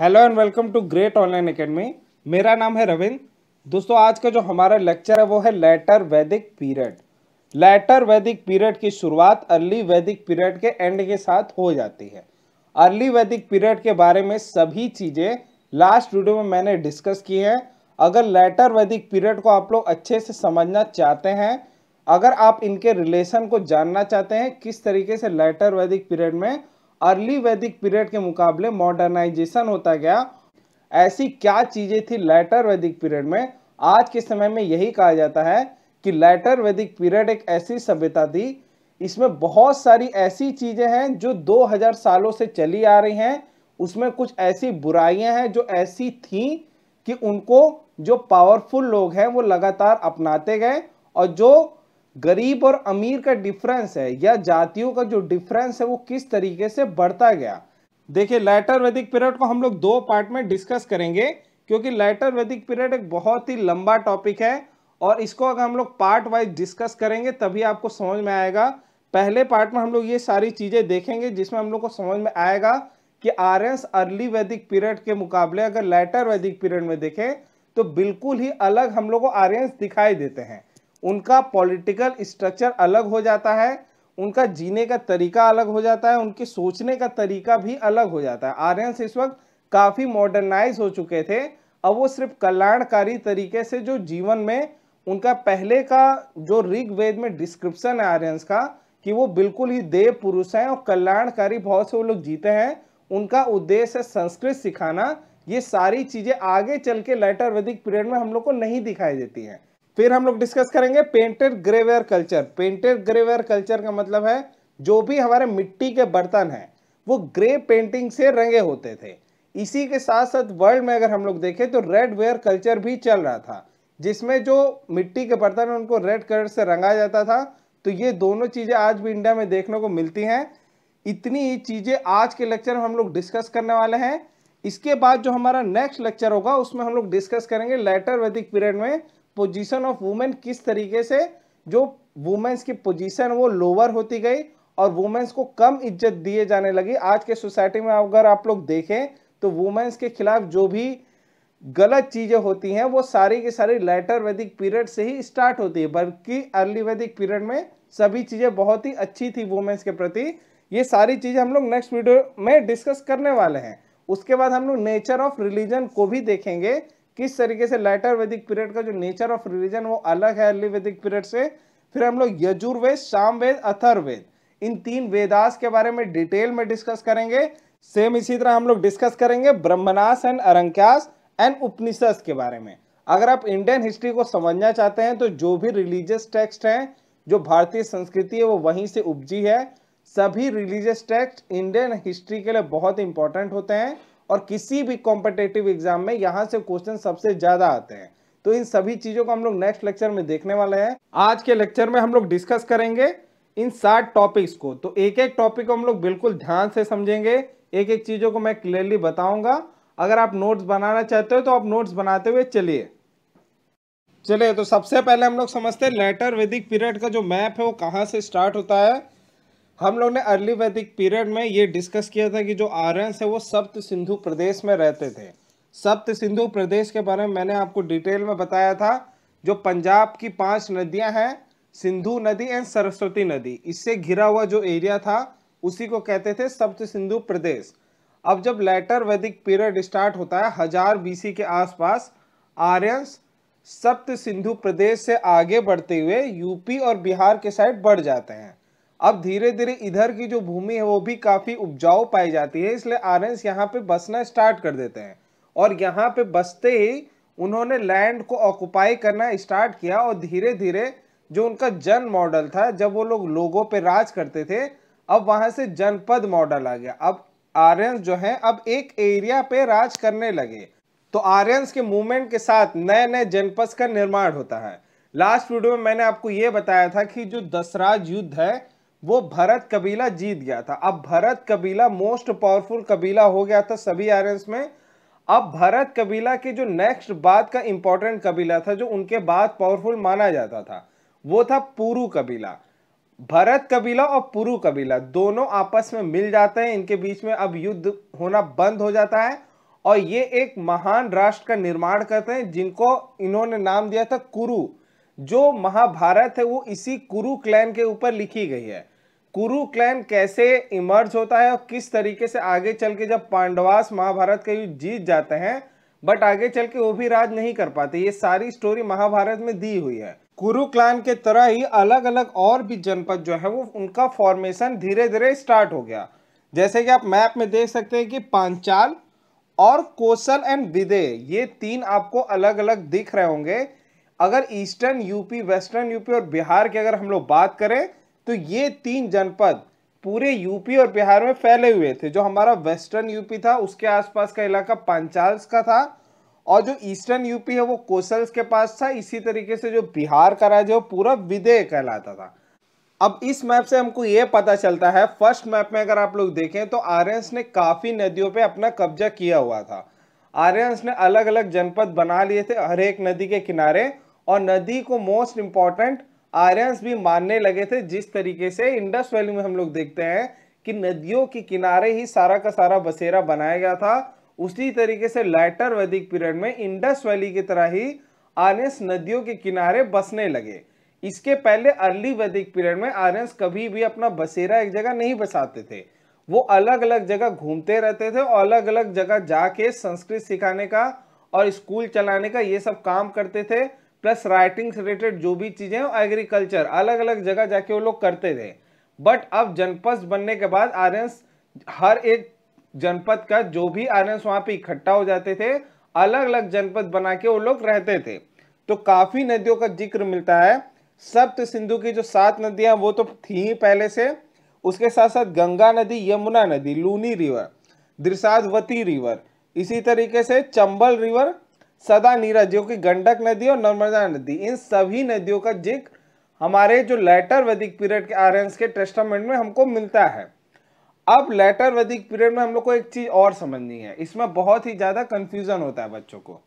hello and welcome to great online academy मेरा नाम है रविंद्र दोस्तों आज का जो हमारा लेक्चर है वो है letter Vedic period letter Vedic period की शुरुआत अर्ली वैदिक पीरियड के एंड के साथ हो जाती है अर्ली वैदिक पीरियड के बारे में सभी चीज़ें लास्ट वीडियो में मैंने डिस्कस की है अगर लेटर वैदिक पीरियड को आप लोग अच्छे से समझना चाहते हैं अगर आप इनके रिलेशन को जानना चाहते हैं किस तरीके से लेटर वैदिक पीरियड में अर्ली वैदिक पीरियड के मुकाबले मॉडर्नाइजेशन होता गया ऐसी क्या चीज़ें थी लेटर वैदिक पीरियड में आज के समय में यही कहा जाता है कि लेटर वैदिक पीरियड एक ऐसी सभ्यता थी इसमें बहुत सारी ऐसी चीज़ें हैं जो 2000 सालों से चली आ रही हैं उसमें कुछ ऐसी बुराइयां हैं जो ऐसी थीं कि उनको जो पावरफुल लोग हैं वो लगातार अपनाते गए और जो गरीब और अमीर का डिफरेंस है या जातियों का जो डिफरेंस है वो किस तरीके से बढ़ता गया देखिए लेटर वैदिक पीरियड को हम लोग दो पार्ट में डिस्कस करेंगे क्योंकि लेटर वैदिक पीरियड एक बहुत ही लंबा टॉपिक है और इसको अगर हम लोग पार्ट वाइज डिस्कस करेंगे तभी आपको समझ में आएगा पहले पार्ट में हम लोग ये सारी चीज़ें देखेंगे जिसमें हम लोग को समझ में आएगा कि आर्यंस अर्ली वैदिक पीरियड के मुकाबले अगर लेटर वैदिक पीरियड में देखें तो बिल्कुल ही अलग हम लोग को आर्यस दिखाई देते हैं उनका पॉलिटिकल स्ट्रक्चर अलग हो जाता है उनका जीने का तरीका अलग हो जाता है उनके सोचने का तरीका भी अलग हो जाता है आर्यंस इस वक्त काफ़ी मॉडर्नाइज हो चुके थे अब वो सिर्फ कल्याणकारी तरीके से जो जीवन में उनका पहले का जो ऋग्वेद में डिस्क्रिप्शन है आर्यंस का कि वो बिल्कुल ही देव पुरुष हैं और कल्याणकारी भाव से वो लोग जीते हैं उनका उद्देश्य है संस्कृत सिखाना ये सारी चीज़ें आगे चल के लेटर वैदिक पीरियड में हम लोग को नहीं दिखाई देती हैं फिर हम लोग डिस्कस करेंगे painted greyware culture painted greyware culture का मतलब है जो भी हमारे मिट्टी के बर्तन हैं वो ग्रे पेंटिंग से रंगे होते थे इसी के साथ साथ वर्ल्ड में अगर हम लोग देखें तो रेड वेयर कल्चर भी चल रहा था जिसमें जो मिट्टी के बर्तन हैं उनको रेड कलर से रंगा जाता था तो ये दोनों चीज़ें आज भी इंडिया में देखने को मिलती हैं इतनी चीज़ें आज के लेक्चर में हम लोग डिस्कस करने वाले हैं इसके बाद जो हमारा नेक्स्ट लेक्चर होगा उसमें हम लोग डिस्कस करेंगे लेटर वैदिक पीरियड में पोजीशन ऑफ वुमेन किस तरीके से जो वुमेन्स की पोजीशन वो लोअर होती गई और वुमेन्स को कम इज्जत दिए जाने लगी आज के सोसाइटी में अगर आप लोग देखें तो वुमेन्स के खिलाफ जो भी गलत चीज़ें होती हैं वो सारी की सारी लेटर वैदिक पीरियड से ही स्टार्ट होती है बल्कि अर्ली वैदिक पीरियड में सभी चीज़ें बहुत ही अच्छी थी वुमेन्स के प्रति ये सारी चीज़ें हम लोग नेक्स्ट वीडियो में डिस्कस करने वाले हैं उसके बाद हम लोग नेचर ऑफ रिलीजन को भी देखेंगे किस तरीके से लेटर वैदिक पीरियड का जो नेचर ऑफ रिलीजन वो अलग है अर्ली वैदिक पीरियड से फिर हम लोग यजुर्वेद सामवेद अथर्वेद इन तीन वेदास के बारे में डिटेल में डिस्कस करेंगे सेम इसी तरह हम लोग डिस्कस करेंगे ब्रह्मनास एंड अरंक्यास एंड उपनिषद के बारे में अगर आप इंडियन हिस्ट्री को समझना चाहते हैं तो जो भी रिलीजियस टेक्स्ट हैं जो भारतीय संस्कृति है वो वहीं से उपजी है सभी रिलीजियस टेक्स्ट इंडियन हिस्ट्री के लिए बहुत इंपॉर्टेंट होते हैं और किसी भी कॉम्पिटेटिव एग्जाम में यहाँ से क्वेश्चन सबसे ज़्यादा आते हैं तो इन सभी चीज़ों को हम लोग नेक्स्ट लेक्चर में देखने वाले हैं आज के लेक्चर में हम लोग डिस्कस करेंगे इन सात टॉपिक्स को तो एक एक टॉपिक को हम लोग बिल्कुल ध्यान से समझेंगे एक एक चीज़ों को मैं क्लियरली बताऊंगा अगर आप नोट्स बनाना चाहते हो तो आप नोट्स बनाते हुए चलिए चलिए तो सबसे पहले हम लोग समझते हैं लेटर वैदिक पीरियड का जो मैप है वो कहाँ से स्टार्ट होता है हम लोग ने अर्ली वैदिक पीरियड में ये डिस्कस किया था कि जो आर्यन है वो सप्त सिंधु प्रदेश में रहते थे सप्त सिंधु प्रदेश के बारे में मैंने आपको डिटेल में बताया था जो पंजाब की पांच नदियां हैं सिंधु नदी एंड सरस्वती नदी इससे घिरा हुआ जो एरिया था उसी को कहते थे सप्त सिंधु प्रदेश अब जब लेटर वैदिक पीरियड स्टार्ट होता है हजार बीसी के आसपास आर्यंस सप्त सिंधु प्रदेश से आगे बढ़ते हुए यूपी और बिहार के साइड बढ़ जाते हैं अब धीरे धीरे इधर की जो भूमि है वो भी काफ़ी उपजाऊ पाई जाती है इसलिए आर्यंस यहाँ पे बसना स्टार्ट कर देते हैं और यहाँ पे बसते ही उन्होंने लैंड को ऑक्युपाई करना स्टार्ट किया और धीरे धीरे जो उनका जन मॉडल था जब वो लोग लोगों पे राज करते थे अब वहाँ से जनपद मॉडल आ गया अब आर्यस जो है अब एक एरिया पे राज करने लगे तो आर्यस के मूवमेंट के साथ नए नए जनपद का निर्माण होता है लास्ट वीडियो में मैंने आपको ये बताया था कि जो दसराज युद्ध है वो भरत कबीला जीत गया था अब भरत कबीला मोस्ट पावरफुल कबीला हो गया था सभी आर्यस में अब भरत कबीला के जो नेक्स्ट बाद का इंपॉर्टेंट कबीला था जो उनके बाद पावरफुल माना जाता था वो था पुरु कबीला भरत कबीला और पुरु कबीला दोनों आपस में मिल जाते हैं इनके बीच में अब युद्ध होना बंद हो जाता है और ये एक महान राष्ट्र का निर्माण करते हैं जिनको इन्होंने नाम दिया था कुरु जो महाभारत है वो इसी कुरु क्लैन के ऊपर लिखी गई है कुरु क्लैन कैसे इमर्ज होता है और किस तरीके से आगे चल के जब पांडवास महाभारत का युद्ध जीत जाते हैं बट आगे चल के वो भी राज नहीं कर पाते ये सारी स्टोरी महाभारत में दी हुई है कुरु क्लान के तरह ही अलग अलग और भी जनपद जो है वो उनका फॉर्मेशन धीरे धीरे स्टार्ट हो गया जैसे कि आप मैप में देख सकते हैं कि पांचाल और कोसल एंड विदे ये तीन आपको अलग अलग दिख रहे होंगे अगर ईस्टर्न यूपी वेस्टर्न यूपी और बिहार की अगर हम लोग बात करें तो ये तीन जनपद पूरे यूपी और बिहार में फैले हुए थे जो हमारा वेस्टर्न यूपी था उसके आसपास का इलाका पंचाल्स का था और जो ईस्टर्न यूपी है वो कोसल्स के पास था इसी तरीके से जो बिहार का राज्य है वो पूरा विदेह कहलाता था अब इस मैप से हमको ये पता चलता है फर्स्ट मैप में अगर आप लोग देखें तो आर्यंस ने काफ़ी नदियों पर अपना कब्जा किया हुआ था आर्यंस ने अलग अलग जनपद बना लिए थे हर एक नदी के किनारे और नदी को मोस्ट इंपॉर्टेंट आर्यस भी मानने लगे थे जिस तरीके से इंडस वैली में हम लोग देखते हैं कि नदियों के किनारे ही सारा का सारा बसेरा बनाया गया था उसी तरीके से लेटर वैदिक पीरियड में इंडस वैली की तरह ही आर्यस नदियों के किनारे बसने लगे इसके पहले अर्ली वैदिक पीरियड में आर्यंस कभी भी अपना बसेरा एक जगह नहीं बसाते थे वो अलग अलग जगह घूमते रहते थे और अलग अलग जगह जाके संस्कृत सिखाने का और स्कूल चलाने का ये सब काम करते थे प्लस राइटिंग से रिलेटेड जो भी चीज़ें एग्रीकल्चर अलग अलग जगह जाके वो लोग करते थे बट अब जनपद बनने के बाद आर्यंस हर एक जनपद का जो भी आर्यंस वहाँ पे इकट्ठा हो जाते थे अलग अलग जनपद बना के वो लोग रहते थे तो काफ़ी नदियों का जिक्र मिलता है सप्त सिंधु की जो सात नदियाँ वो तो थी पहले से उसके साथ साथ गंगा नदी यमुना नदी लूनी रिवर द्रिसादवती रिवर इसी तरीके से चंबल रिवर सदा नीरज जो कि गंडक नदी और नर्मदा नदी इन सभी नदियों का जिक्र हमारे जो लेटर वैदिक पीरियड के आर्यंस के टेस्टामेंट में हमको मिलता है अब लेटर वैदिक पीरियड में हम लोग को एक चीज़ और समझनी है इसमें बहुत ही ज़्यादा कन्फ्यूज़न होता है बच्चों को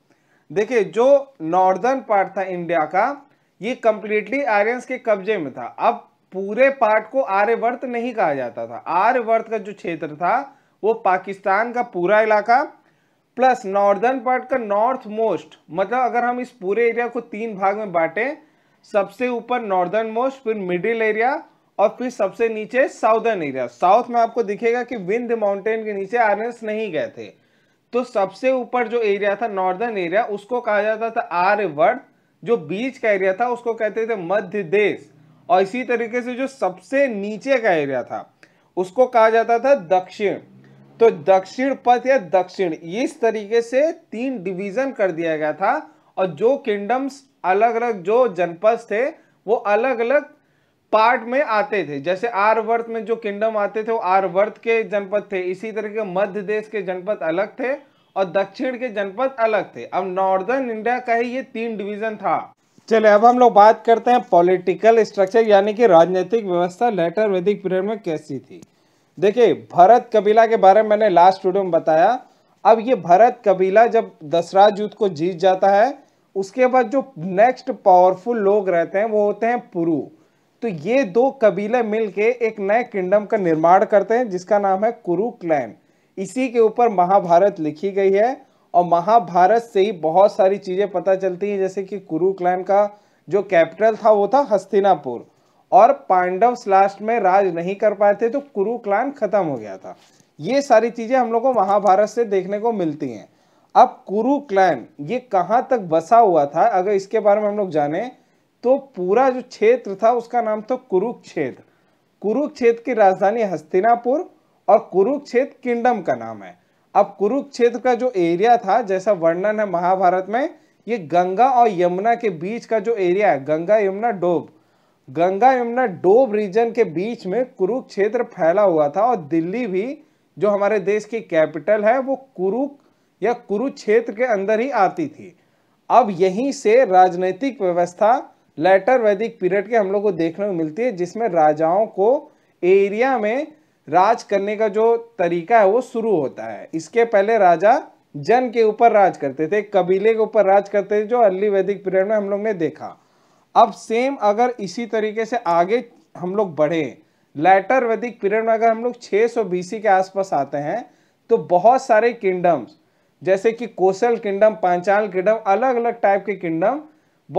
देखिए जो नॉर्दर्न पार्ट था इंडिया का ये कम्प्लीटली आर्यंस के कब्जे में था अब पूरे पार्ट को आर्यवर्त नहीं कहा जाता था आर्यवर्त का जो क्षेत्र था वो पाकिस्तान का पूरा इलाका प्लस नॉर्दर्न पार्ट का नॉर्थ मोस्ट मतलब अगर हम इस पूरे एरिया को तीन भाग में बांटें सबसे ऊपर नॉर्दर्न मोस्ट फिर मिडिल एरिया और फिर सबसे नीचे साउदर्न एरिया साउथ में आपको दिखेगा कि विंध माउंटेन के नीचे आर्यस नहीं गए थे तो सबसे ऊपर जो एरिया था नॉर्दर्न एरिया उसको कहा जाता था आर्यवर्त जो बीच का एरिया था उसको कहते थे मध्य देश और इसी तरीके से जो सबसे नीचे का एरिया था उसको कहा जाता था दक्षिण तो दक्षिण पथ या दक्षिण इस तरीके से तीन डिवीजन कर दिया गया था और जो किंगडम्स अलग अलग जो जनपद थे वो अलग अलग पार्ट में आते थे जैसे आर्यवर्त में जो किंगडम आते थे वो आर्यवर्त के जनपद थे इसी तरीके मध्य देश के जनपद अलग थे और दक्षिण के जनपद अलग थे अब नॉर्दर्न इंडिया का ही ये तीन डिवीजन था चले अब हम लोग बात करते हैं पॉलिटिकल स्ट्रक्चर यानी कि राजनीतिक व्यवस्था लेटर वैदिक पीरियड में कैसी थी देखिए भरत कबीला के बारे में मैंने लास्ट वीडियो में बताया अब ये भरत कबीला जब दसराज युद्ध को जीत जाता है उसके बाद जो नेक्स्ट पावरफुल लोग रहते हैं वो होते हैं पुरु तो ये दो कबीले मिलके एक नए किंगडम का निर्माण करते हैं जिसका नाम है कुरु क्लैन इसी के ऊपर महाभारत लिखी गई है और महाभारत से ही बहुत सारी चीज़ें पता चलती हैं जैसे कि कुरु क्लैन का जो कैपिटल था वो था हस्तिनापुर और पांडव लास्ट में राज नहीं कर पाए थे तो कुरु क्लान खत्म हो गया था ये सारी चीजें हम लोग को महाभारत से देखने को मिलती हैं अब कुरु क्लैन ये कहाँ तक बसा हुआ था अगर इसके बारे में हम लोग जाने तो पूरा जो क्षेत्र था उसका नाम था कुरुक्षेत्र कुरुक्षेत्र की राजधानी हस्तिनापुर और कुरुक्षेत्र किंगडम का नाम है अब कुरुक्षेत्र का जो एरिया था जैसा वर्णन है महाभारत में ये गंगा और यमुना के बीच का जो एरिया है गंगा यमुना डोब गंगा यमुना डोब रीजन के बीच में कुरुक्षेत्र फैला हुआ था और दिल्ली भी जो हमारे देश की कैपिटल है वो कुरुक या कुरुक्षेत्र के अंदर ही आती थी अब यहीं से राजनीतिक व्यवस्था लेटर वैदिक पीरियड के हम लोग को देखने को मिलती है जिसमें राजाओं को एरिया में राज करने का जो तरीका है वो शुरू होता है इसके पहले राजा जन के ऊपर राज करते थे कबीले के ऊपर राज करते थे जो अर्ली वैदिक पीरियड में हम लोग ने देखा अब सेम अगर इसी तरीके से आगे हम लोग बढ़े लेटर वैदिक पीरियड में अगर हम लोग 600 सौ के आसपास आते हैं तो बहुत सारे किंगडम्स जैसे कि कोसल किंगडम पांचाल किंगडम अलग अलग टाइप के किंगडम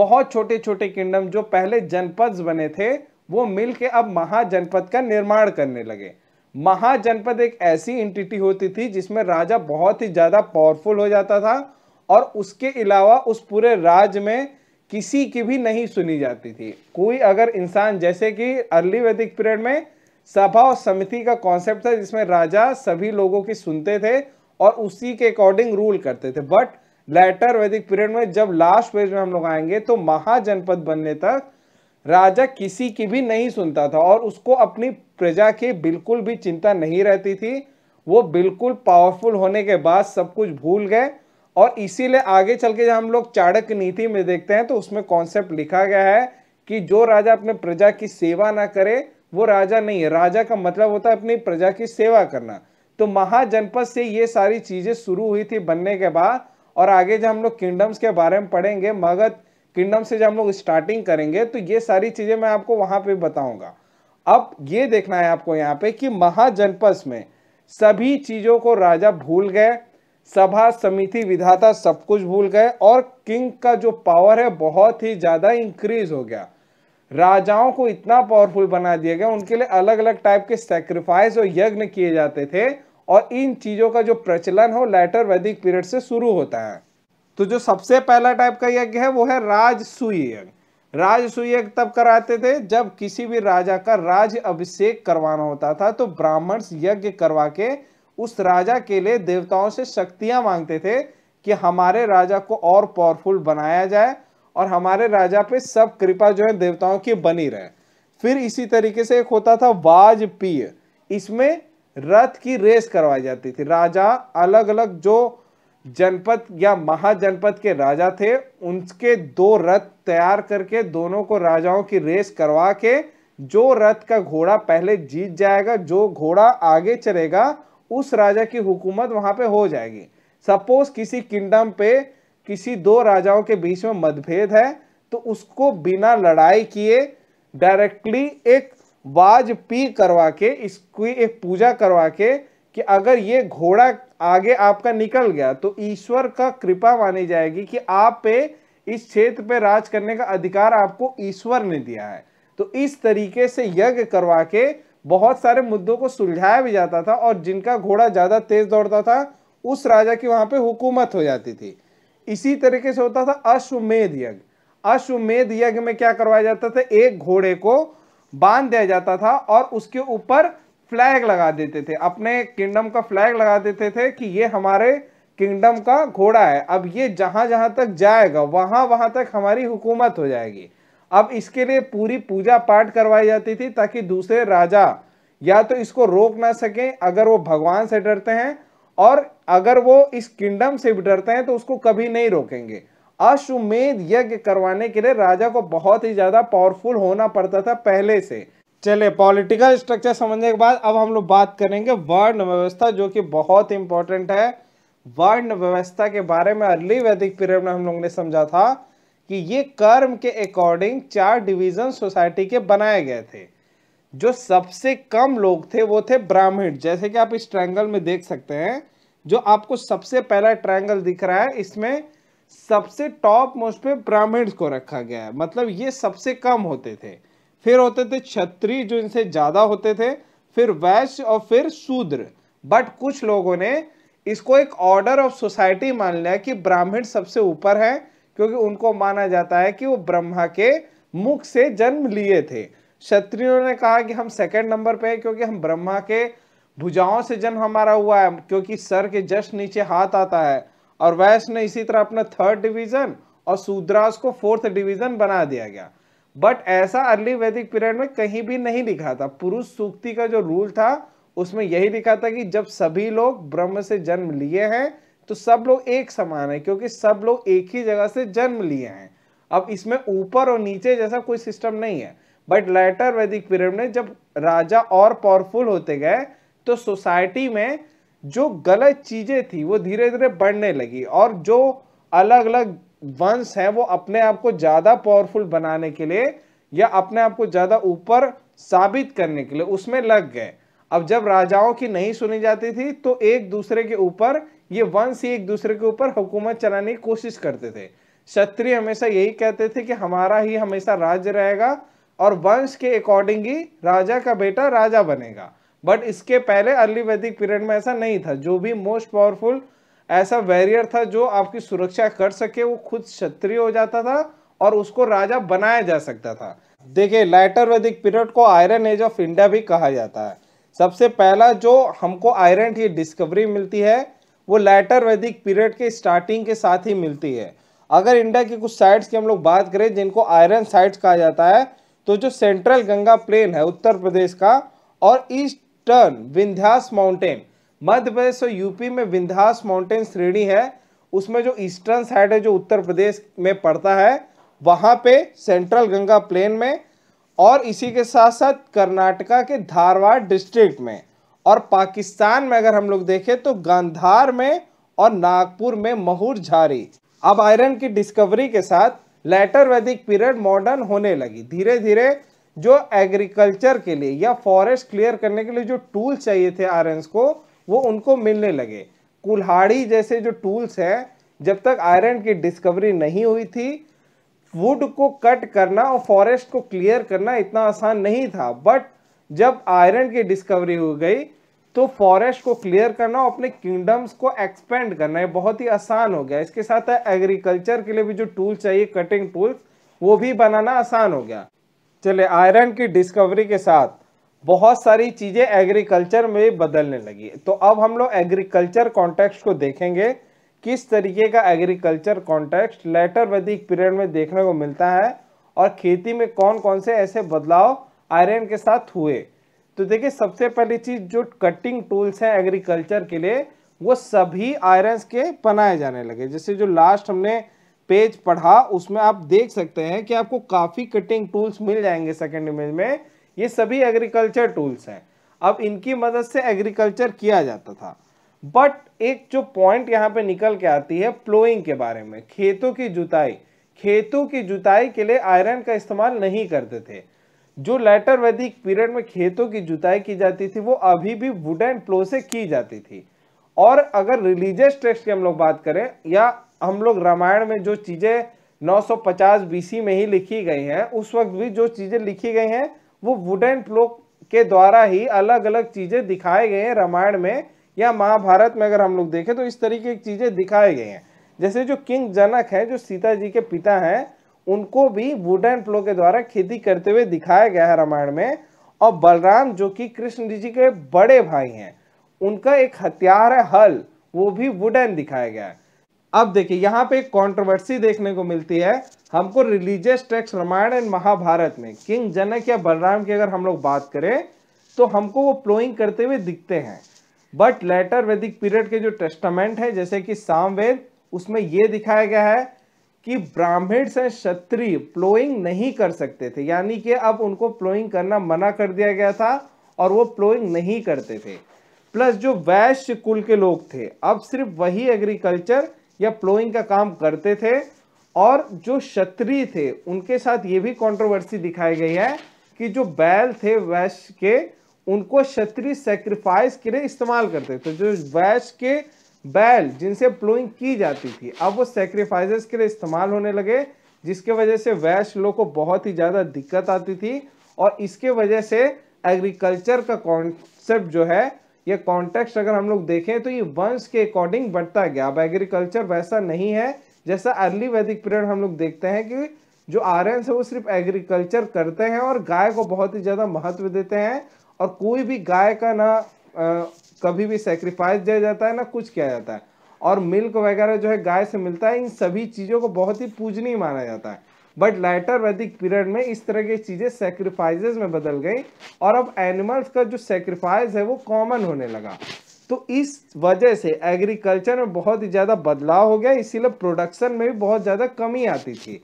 बहुत छोटे छोटे किंगडम जो पहले जनपद बने थे वो मिल के अब महाजनपद का निर्माण करने लगे महाजनपद एक ऐसी इंटिटी होती थी जिसमें राजा बहुत ही ज़्यादा पावरफुल हो जाता था और उसके अलावा उस पूरे राज्य में किसी की भी नहीं सुनी जाती थी कोई अगर इंसान जैसे कि अर्ली वैदिक पीरियड में सभा और समिति का कॉन्सेप्ट था जिसमें राजा सभी लोगों की सुनते थे और उसी के अकॉर्डिंग रूल करते थे बट लेटर वैदिक पीरियड में जब लास्ट पेज में हम लोग आएंगे तो महाजनपद बनने तक राजा किसी की भी नहीं सुनता था और उसको अपनी प्रजा की बिल्कुल भी चिंता नहीं रहती थी वो बिल्कुल पावरफुल होने के बाद सब कुछ भूल गए और इसीलिए आगे चल के जब हम लोग चाणक्य नीति में देखते हैं तो उसमें कॉन्सेप्ट लिखा गया है कि जो राजा अपने प्रजा की सेवा ना करे वो राजा नहीं है राजा का मतलब होता है अपनी प्रजा की सेवा करना तो महाजनपद से ये सारी चीज़ें शुरू हुई थी बनने के बाद और आगे जब हम लोग किंगडम्स के बारे में पढ़ेंगे मगध किंगडम से जब हम लोग स्टार्टिंग करेंगे तो ये सारी चीज़ें मैं आपको वहां पे बताऊंगा अब ये देखना है आपको यहाँ पे कि महाजनपद में सभी चीज़ों को राजा भूल गए सभा समिति विधाता सब कुछ भूल गए और किंग का जो पावर है बहुत ही ज़्यादा इंक्रीज हो गया राजाओं को इतना पावरफुल बना दिया गया उनके लिए अलग अलग टाइप के सेक्रीफाइस और यज्ञ किए जाते थे और इन चीज़ों का जो प्रचलन हो लेटर वैदिक पीरियड से शुरू होता है तो जो सबसे पहला टाइप का यज्ञ है वो है राजसूय यज्ञ राज यज्ञ तब कराते थे जब किसी भी राजा का राज अभिषेक करवाना होता था तो ब्राह्मण यज्ञ करवा के उस राजा के लिए देवताओं से शक्तियां मांगते थे कि हमारे राजा को और पावरफुल बनाया जाए और हमारे राजा पे सब कृपा जो है देवताओं की बनी रहे फिर इसी तरीके से एक होता था वाजपेय इसमें रथ की रेस करवाई जाती थी राजा अलग अलग जो जनपद या महाजनपद के राजा थे उनके दो रथ तैयार करके दोनों को राजाओं की रेस करवा के जो रथ का घोड़ा पहले जीत जाएगा जो घोड़ा आगे चलेगा उस राजा की हुकूमत वहां पे हो जाएगी सपोज किसी किंगडम पे किसी दो राजाओं के बीच में मतभेद है तो उसको बिना लड़ाई किए डायरेक्टली एक बाज पी करवा के इसकी एक पूजा करवा के कि अगर ये घोड़ा आगे आपका निकल गया तो ईश्वर का कृपा मानी जाएगी कि आप पे इस क्षेत्र पे राज करने का अधिकार आपको ईश्वर ने दिया है तो इस तरीके से यज्ञ करवा के बहुत सारे मुद्दों को सुलझाया भी जाता था और जिनका घोड़ा ज़्यादा तेज दौड़ता था उस राजा की वहां पे हुकूमत हो जाती थी इसी तरीके से होता था अश्वमेध यज्ञ अश्वमेध यज्ञ में क्या करवाया जाता था एक घोड़े को बांध दिया जाता था और उसके ऊपर फ्लैग लगा देते थे अपने किंगडम का फ्लैग लगा देते थे कि ये हमारे किंगडम का घोड़ा है अब ये जहां जहाँ तक जाएगा वहाँ वहां तक हमारी हुकूमत हो जाएगी अब इसके लिए पूरी पूजा पाठ करवाई जाती थी ताकि दूसरे राजा या तो इसको रोक ना सकें अगर वो भगवान से डरते हैं और अगर वो इस किंगडम से भी डरते हैं तो उसको कभी नहीं रोकेंगे अश्वमेध यज्ञ करवाने के लिए राजा को बहुत ही ज़्यादा पावरफुल होना पड़ता था पहले से चले पॉलिटिकल स्ट्रक्चर समझने के बाद अब हम लोग बात करेंगे वर्ण व्यवस्था जो कि बहुत इंपॉर्टेंट है वर्ण व्यवस्था के बारे में अर्ली वैदिक पीरियड में हम लोग ने समझा था कि ये कर्म के अकॉर्डिंग चार डिवीजन सोसाइटी के बनाए गए थे जो सबसे कम लोग थे वो थे ब्राह्मण जैसे कि आप इस ट्रायंगल में देख सकते हैं जो आपको सबसे पहला ट्रायंगल दिख रहा है इसमें सबसे टॉप मोस्ट पे ब्राह्मण को रखा गया है मतलब ये सबसे कम होते थे फिर होते थे क्षत्रिय जो इनसे ज़्यादा होते थे फिर वैश्य और फिर शूद्र बट कुछ लोगों ने इसको एक ऑर्डर ऑफ सोसाइटी मान लिया कि ब्राह्मण सबसे ऊपर है क्योंकि उनको माना जाता है कि वो ब्रह्मा के मुख से जन्म लिए थे क्षत्रियो ने कहा कि हम सेकंड नंबर पे हैं क्योंकि हम ब्रह्मा के भुजाओं से जन्म हमारा हुआ है क्योंकि सर के जस्ट नीचे हाथ आता है और वैश ने इसी तरह अपना थर्ड डिवीजन और सूद्रास को फोर्थ डिवीजन बना दिया गया बट ऐसा अर्ली वैदिक पीरियड में कहीं भी नहीं लिखा था पुरुष सूक्ति का जो रूल था उसमें यही लिखा था कि जब सभी लोग ब्रह्म से जन्म लिए हैं तो सब लोग एक समान है क्योंकि सब लोग एक ही जगह से जन्म लिए हैं अब इसमें ऊपर और नीचे जैसा कोई सिस्टम नहीं है बट लेटर वैदिक पीरियड में जब राजा और पावरफुल होते गए तो सोसाइटी में जो गलत चीज़ें थी वो धीरे धीरे बढ़ने लगी और जो अलग अलग वंश हैं वो अपने आप को ज़्यादा पावरफुल बनाने के लिए या अपने आप को ज़्यादा ऊपर साबित करने के लिए उसमें लग गए अब जब राजाओं की नहीं सुनी जाती थी तो एक दूसरे के ऊपर ये वंश ही एक दूसरे के ऊपर हुकूमत चलाने की कोशिश करते थे क्षत्रिय हमेशा यही कहते थे कि हमारा ही हमेशा राज्य रहेगा और वंश के अकॉर्डिंग ही राजा का बेटा राजा बनेगा बट इसके पहले अर्ली वैदिक पीरियड में ऐसा नहीं था जो भी मोस्ट पावरफुल ऐसा वैरियर था जो आपकी सुरक्षा कर सके वो खुद क्षत्रिय हो जाता था और उसको राजा बनाया जा सकता था देखिए लाइटर वैदिक पीरियड को आयरन एज ऑफ इंडिया भी कहा जाता है सबसे पहला जो हमको आयरन की डिस्कवरी मिलती है वो लेटर वैदिक पीरियड के स्टार्टिंग के साथ ही मिलती है अगर इंडिया के कुछ साइट्स की हम लोग बात करें जिनको आयरन साइट्स कहा जाता है तो जो सेंट्रल गंगा प्लेन है उत्तर प्रदेश का और ईस्टर्न विंध्यास माउंटेन मध्य प्रदेश और यूपी में विंध्यास माउंटेन श्रेणी है उसमें जो ईस्टर्न साइड है जो उत्तर प्रदेश में पड़ता है वहाँ पे सेंट्रल गंगा प्लेन में और इसी के साथ साथ कर्नाटका के धारवाड़ डिस्ट्रिक्ट में और पाकिस्तान में अगर हम लोग देखें तो गांधार में और नागपुर में महूर झारी अब आयरन की डिस्कवरी के साथ लेटर वैदिक पीरियड मॉडर्न होने लगी धीरे धीरे जो एग्रीकल्चर के लिए या फॉरेस्ट क्लियर करने के लिए जो टूल्स चाहिए थे आयरन को वो उनको मिलने लगे कुल्हाड़ी जैसे जो टूल्स हैं जब तक आयरन की डिस्कवरी नहीं हुई थी वुड को कट करना और फॉरेस्ट को क्लियर करना इतना आसान नहीं था बट जब आयरन की डिस्कवरी हो गई तो फॉरेस्ट को क्लियर करना और अपने किंगडम्स को एक्सपेंड करना ये बहुत ही आसान हो गया इसके साथ है एग्रीकल्चर के लिए भी जो टूल चाहिए कटिंग टूल्स वो भी बनाना आसान हो गया चले आयरन की डिस्कवरी के साथ बहुत सारी चीज़ें एग्रीकल्चर में बदलने लगी तो अब हम लोग एग्रीकल्चर कॉन्टेक्स्ट को देखेंगे किस तरीके का agriculture context later Vedic period में देखने को मिलता है और खेती में कौन कौन से ऐसे बदलाव आयरन के साथ हुए तो देखिए सबसे पहली चीज जो कटिंग टूल्स हैं एग्रीकल्चर के लिए वो सभी आयरन्स के बनाए जाने लगे जैसे जो लास्ट हमने पेज पढ़ा उसमें आप देख सकते हैं कि आपको काफ़ी कटिंग टूल्स मिल जाएंगे सेकेंड इमेज में ये सभी एग्रीकल्चर टूल्स हैं अब इनकी मदद से एग्रीकल्चर किया जाता था बट एक जो पॉइंट यहाँ पे निकल के आती है प्लोइंग के बारे में खेतों की जुताई खेतों की जुताई के लिए आयरन का इस्तेमाल नहीं करते थे जो लेटर वैदिक पीरियड में खेतों की जुताई की जाती थी वो अभी भी वुडन प्लो से की जाती थी और अगर रिलीजियस टेक्स्ट की हम लोग बात करें या हम लोग रामायण में जो चीज़ें 950 बीसी में ही लिखी गई हैं उस वक्त भी जो चीज़ें लिखी गई हैं वो वुडन प्लो के द्वारा ही अलग अलग चीज़ें दिखाए गए हैं रामायण में या महाभारत में अगर हम लोग देखें तो इस तरीके की चीज़ें दिखाई गई हैं जैसे जो किंग जनक है जो सीता जी के पिता हैं उनको भी एंड प्लो के द्वारा खेती करते हुए दिखाया गया है रामायण में और बलराम जो कि कृष्ण जी के बड़े भाई हैं उनका एक हथियार है हल वो भी एंड दिखाया गया है अब देखिए यहाँ पे एक कॉन्ट्रोवर्सी देखने को मिलती है हमको religious texts Ramayan and Mahabharat में किंग जनक या बलराम की अगर हम लोग बात करें तो हमको वो प्लोइंग करते हुए दिखते हैं बट लेटर वैदिक पीरियड के जो टेस्टामेंट है जैसे कि सामवेद उसमें ये दिखाया गया है कि ब्राह्मण से क्षत्रिय प्लोइंग नहीं कर सकते थे यानी कि अब उनको प्लोइंग करना मना कर दिया गया था और वो प्लोइंग नहीं करते थे प्लस जो वैश्य कुल के लोग थे अब सिर्फ वही एग्रीकल्चर या प्लोइंग का काम करते थे और जो क्षत्रिय थे उनके साथ ये भी कंट्रोवर्सी दिखाई गई है कि जो बैल थे वैश्य के उनको क्षत्रिय सेक्रीफाइस के लिए इस्तेमाल करते थे तो जो वैश्य के बैल जिनसे प्लोइंग की जाती थी अब वो सेक्रीफाइसेस के लिए इस्तेमाल होने लगे जिसके वजह से वैश्य लोग को बहुत ही ज़्यादा दिक्कत आती थी और इसके वजह से एग्रीकल्चर का कॉन्सेप्ट जो है ये कॉन्टेक्स्ट अगर हम लोग देखें तो ये वंश के अकॉर्डिंग बढ़ता गया अब एग्रीकल्चर वैसा नहीं है जैसा अर्ली वैदिक पीरियड हम लोग देखते हैं कि जो आर्यन है वो सिर्फ एग्रीकल्चर करते हैं और गाय को बहुत ही ज़्यादा महत्व देते हैं और कोई भी गाय का ना कभी भी सेक्रीफाइस दिया जाता है ना कुछ किया जाता है और मिल्क वगैरह जो है गाय से मिलता है इन सभी चीज़ों को बहुत ही पूजनीय माना जाता है बट लेटर वैदिक पीरियड में इस तरह की चीज़ें सेक्रीफाइजेज में बदल गई और अब एनिमल्स का जो सेक्रीफाइस है वो कॉमन होने लगा तो इस वजह से एग्रीकल्चर में बहुत ही ज़्यादा बदलाव हो गया इसीलिए प्रोडक्शन में भी बहुत ज़्यादा कमी आती थी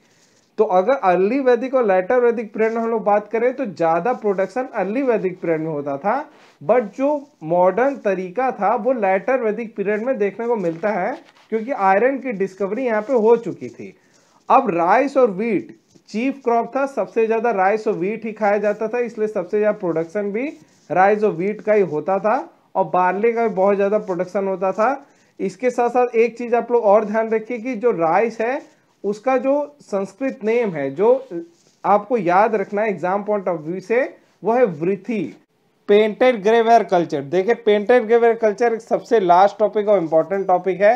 तो अगर अर्ली वैदिक और लेटर वैदिक पीरियड में हम लोग बात करें तो ज़्यादा प्रोडक्शन अर्ली वैदिक पीरियड में होता था बट जो मॉडर्न तरीका था वो लेटर वैदिक पीरियड में देखने को मिलता है क्योंकि आयरन की डिस्कवरी यहाँ पे हो चुकी थी अब राइस और वीट चीफ क्रॉप था सबसे ज़्यादा राइस और वीट ही खाया जाता था इसलिए सबसे ज़्यादा प्रोडक्शन भी राइस और वीट का ही होता था और बार्ले का भी बहुत ज़्यादा प्रोडक्शन होता था इसके साथ साथ एक चीज़ आप लोग और ध्यान रखिए कि जो राइस है उसका जो संस्कृत नेम है जो आपको याद रखना है एग्जाम पॉइंट ऑफ व्यू से वो है वृथि पेंटेड ग्रेवेयर कल्चर देखिए पेंटेड ग्रेवेयर कल्चर सबसे लास्ट टॉपिक और इम्पोर्टेंट टॉपिक है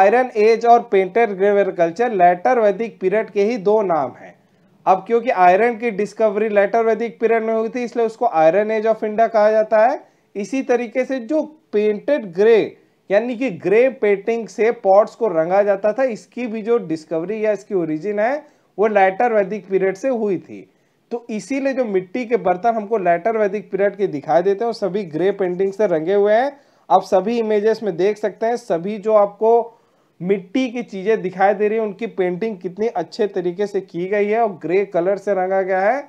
आयरन एज और painted greyware culture later Vedic period के ही दो नाम हैं अब क्योंकि आयरन की डिस्कवरी लेटर वैदिक पीरियड में हुई थी इसलिए उसको आयरन एज ऑफ इंडिया कहा जाता है इसी तरीके से जो पेंटेड ग्रे यानी कि ग्रे पेंटिंग से पॉट्स को रंगा जाता था इसकी भी जो डिस्कवरी या इसकी ओरिजिन है वो लेटर वैदिक पीरियड से हुई थी तो इसीलिए जो मिट्टी के बर्तन हमको लेटर वैदिक पीरियड के दिखाई देते हैं और सभी ग्रे पेंटिंग से रंगे हुए हैं आप सभी इमेजेस में देख सकते हैं सभी जो आपको मिट्टी की चीज़ें दिखाई दे रही है उनकी पेंटिंग कितनी अच्छे तरीके से की गई है और ग्रे कलर से रंगा गया है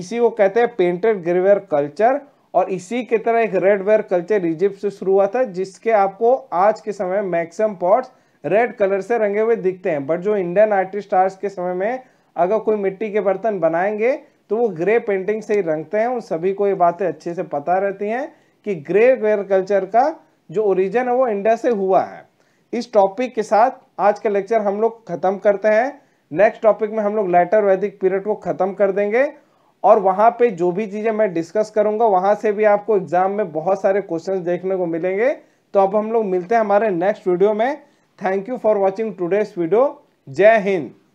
इसी को कहते हैं पेंटेड ग्रेवेयर कल्चर और इसी के तरह एक रेड वेयर कल्चर इजिप्ट से शुरू हुआ था जिसके आपको आज के समय मैक्सिमम पॉट्स रेड कलर से रंगे हुए दिखते हैं बट जो इंडियन आर्टिस्ट आज के समय में अगर कोई मिट्टी के बर्तन बनाएंगे तो वो ग्रे पेंटिंग से ही रंगते हैं उन सभी को ये बातें अच्छे से पता रहती हैं कि ग्रे वेयर कल्चर का जो ओरिजिन है वो इंडिया से हुआ है इस टॉपिक के साथ आज का लेक्चर हम लोग खत्म करते हैं नेक्स्ट टॉपिक में हम लोग लेटर वैदिक पीरियड को खत्म कर देंगे और वहाँ पे जो भी चीज़ें मैं डिस्कस करूंगा वहाँ से भी आपको एग्जाम में बहुत सारे क्वेश्चन देखने को मिलेंगे तो अब हम लोग मिलते हैं हमारे नेक्स्ट वीडियो में thank you for watching today's video जय हिंद